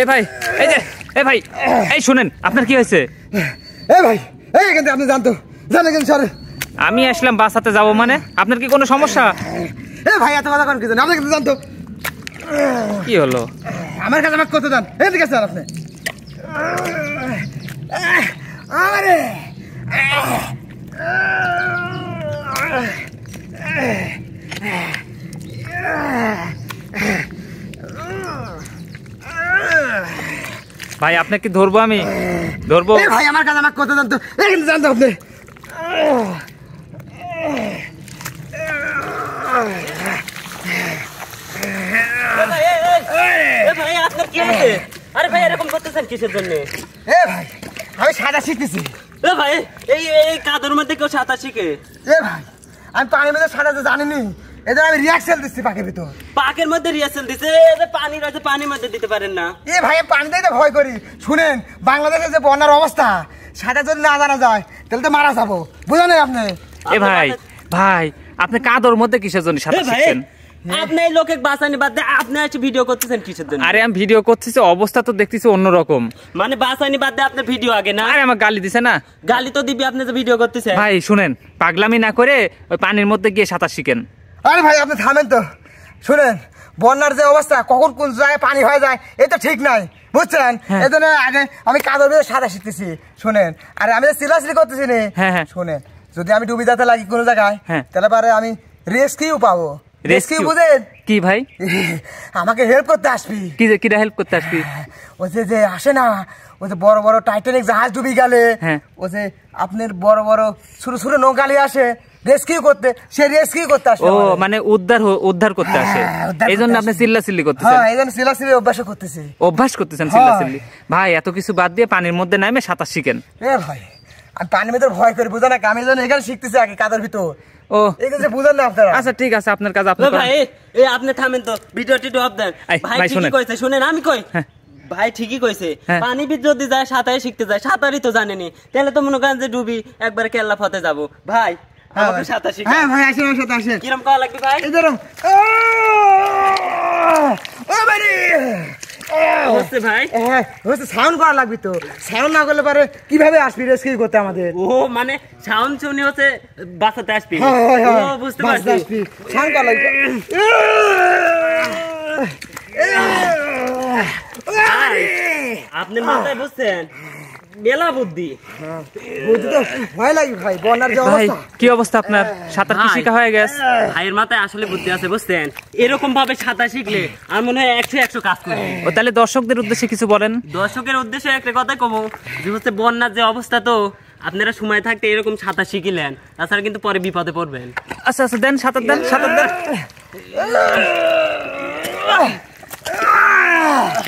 এ ভাই এই যে এ ভাই এই শুনেন আপনার কি হয়েছে এ ভাই এই কিন্তু আপনি জানতো জানেন কিন্তু স্যার আমি আসলাম বাসাতে যাব মানে আপনার কি কোনো সমস্যা এ ভাই এত কথা করেন কি জানেন আপনি কিন্তু জানতো কি হলো আমার কাছে আমাকে কত দান এদিকে স্যার আপনি আরে Yeah. ভাই আপনাকে ধরবো আমি ধরবো ভাই আমার কাছে আমার কথা জানতো জানতো আপনি আরে এরকম করতেছেন কিসের ভাই আমি সাঁতার শিখতেছি ভাই এই এই কাদের মধ্যে কেউ সাঁতার শিখে ভাই আমি মধ্যে সাঁতার জানিনি আমি রিয়াকশন দিচ্ছি পাখির ভিতর মধ্যে রিয়াকশন দিছে পানি রয়েছে পানির মধ্যে দিতে পারেন না এ ভাই পানি দিতে ভয় করি শুনেন যে বন্যার অবস্থা যদি না জানা যায় তাহলে তো মারা যাবো বুঝলেন আপনি এ ভাই ভাই আপনি কাদর মধ্যে কিসের জন্য সাঁতার শিখছেন আপনি লোকে বাঁচানি বাদ দিয়ে আপনি একটা ভিডিও করতেছেন কিসের জন্য আরে আমি ভিডিও করতেছি অবস্থা তো দেখতেছি অন্যরকম মানে বাসানি বাদ দিয়ে আপনার ভিডিও আগে না আরে আমার গালি দিছে না গালি তো দিবি আপনি যে ভিডিও করতেছেন ভাই শুনেন পাগলামি না করে ওই পানির মধ্যে গিয়ে সাঁতার শিখেন আরে ভাই আপনি থামেন তো শুনেন বন্যার যে অবস্থা কখন কোন জায়গায় পানি হয়ে যায় এটা ঠিক নাই বুঝছেন হ্যাঁ। এই জন্য আগে আমি কাদর দিয়ে সাঁতার শিখতেছি শুনেন আর আমি সিলাসিলি করতেছি নি হ্যাঁ, হ্যাঁ। শুনেন যদি আমি ডুবি যেতে লাগি কোনো জায়গায় তাহলে পরে আমি রেস্কিউ পাবো রেস্কিউ বুঝেন কি ভাই আমাকে হেল্প করতে আসবি কি যে কিরা হেল্প করতে আসবি ও যে যে আসে না ও যে বড় বড় টাইটানিক জাহাজ ডুবি গেলে ও যে আপনার বড় বড় ছোট ছোট নৌকালি আসে মানে হ্যাঁ, হ্যাঁ, পানির মধ্যে নামে সাঁতার শিখেন পানির ভয় করে বুঝা না আমি যেন এখানে শিখতেছি আগে কাদের ভিতর ও এই বুঝান না আপনারা আচ্ছা ঠিক আছে আপনার কাজ আপনি ভাই আপনি থামেন তো ভিডিও ড্রপ শুনেন আমি কই হ্যাঁ। ভাই ঠিকই কইছে পানি বিদ যদি যায় সাঁতারে শিখতে যায় সাঁতারই তো জানেনি তাহলে তো মনে করেন যে ডুবি একবার কেল্লা ফতে যাবো ভাই হ্যাঁ আসবি বুঝতে পারছি আসবি সাউন্ড করা আপনি মাথায় বুঝছেন মেলা বুদ্ধি হ্যাঁ, ভয় লাগে ভাই বন্যার যে অবস্থা কি অবস্থা আপনার হ্যাঁ। সাঁতার কি শেখা হয়ে গেছে ভাইয়ের মাথায় আসলে বুদ্ধি আছে বুঝছেন এরকম ভাবে সাঁতার শিখলে আর মনে হয় একশো একশো কাজ করে ও তাহলে দর্শকদের উদ্দেশ্যে কিছু বলেন দর্শকের উদ্দেশ্যে একটা কথাই কব যে হচ্ছে বন্যার যে অবস্থা তো আপনারা সময় থাকতে এরকম সাঁতার শিখিলেন তাছাড়া কিন্তু পরে বিপদে পড়বেন আচ্ছা আচ্ছা দেন সাঁতার দেন সাঁতার দেন